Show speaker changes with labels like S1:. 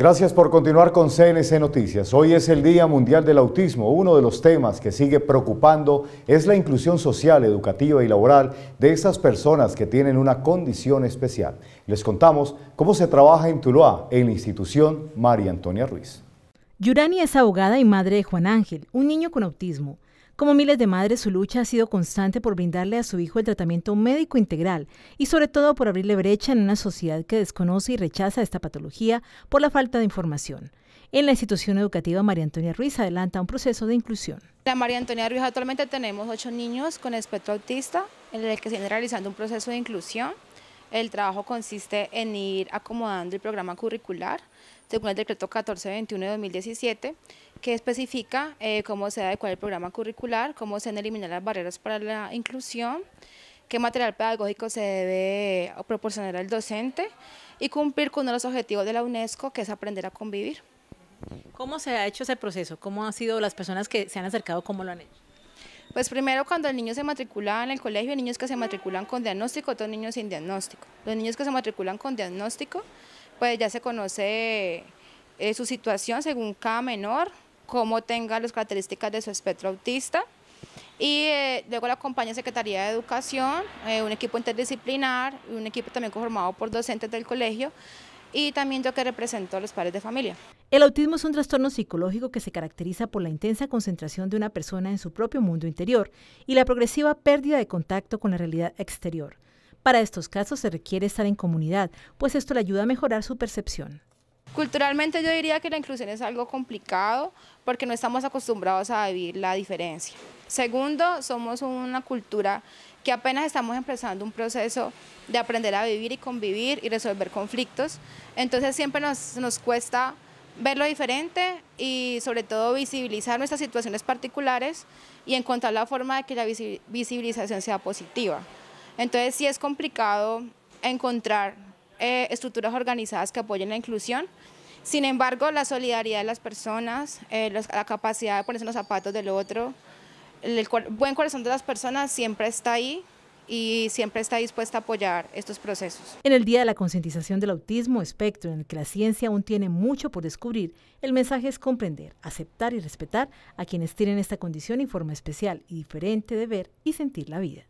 S1: Gracias por continuar con CNC Noticias. Hoy es el Día Mundial del Autismo. Uno de los temas que sigue preocupando es la inclusión social, educativa y laboral de estas personas que tienen una condición especial. Les contamos cómo se trabaja en Tuluá, en la institución María Antonia Ruiz.
S2: Yurani es abogada y madre de Juan Ángel, un niño con autismo. Como miles de madres, su lucha ha sido constante por brindarle a su hijo el tratamiento médico integral y sobre todo por abrirle brecha en una sociedad que desconoce y rechaza esta patología por la falta de información. En la institución educativa María Antonia Ruiz adelanta un proceso de inclusión. La
S3: María Antonia Ruiz actualmente tenemos ocho niños con espectro autista en el que se viene realizando un proceso de inclusión el trabajo consiste en ir acomodando el programa curricular según el decreto 1421 de 2017, que especifica eh, cómo se adecua el programa curricular, cómo se han eliminado las barreras para la inclusión, qué material pedagógico se debe eh, proporcionar al docente y cumplir con uno de los objetivos de la UNESCO, que es aprender a convivir.
S2: ¿Cómo se ha hecho ese proceso? ¿Cómo han sido las personas que se han acercado? ¿Cómo lo han hecho?
S3: Pues primero cuando el niño se matricula en el colegio, hay niños que se matriculan con diagnóstico, otros niños sin diagnóstico. Los niños que se matriculan con diagnóstico, pues ya se conoce eh, su situación según cada menor, cómo tenga las características de su espectro autista. Y eh, luego la acompaña Secretaría de Educación, eh, un equipo interdisciplinar, un equipo también conformado por docentes del colegio, y también yo que represento a los
S2: padres de familia. El autismo es un trastorno psicológico que se caracteriza por la intensa concentración de una persona en su propio mundo interior y la progresiva pérdida de contacto con la realidad exterior. Para estos casos se requiere estar en comunidad, pues esto le ayuda a mejorar su percepción.
S3: Culturalmente yo diría que la inclusión es algo complicado porque no estamos acostumbrados a vivir la diferencia. Segundo, somos una cultura que apenas estamos empezando un proceso de aprender a vivir y convivir y resolver conflictos. Entonces siempre nos, cuesta ver lo diferente y sobre todo visibilizar nuestras situaciones particulares y encontrar la forma de que la visibilización sea positiva. Entonces sí es complicado encontrar eh, estructuras organizadas que apoyen la inclusión. Sin embargo, la solidaridad de las personas, eh, la capacidad de ponerse los zapatos del otro, el, buen corazón de las personas siempre está ahí y siempre está dispuesta a apoyar estos procesos.
S2: En el Día de la Concientización del Autismo Espectro, en el que la ciencia aún tiene mucho por descubrir, el mensaje es comprender, aceptar y respetar a quienes tienen esta condición y forma especial y diferente de ver y sentir la vida.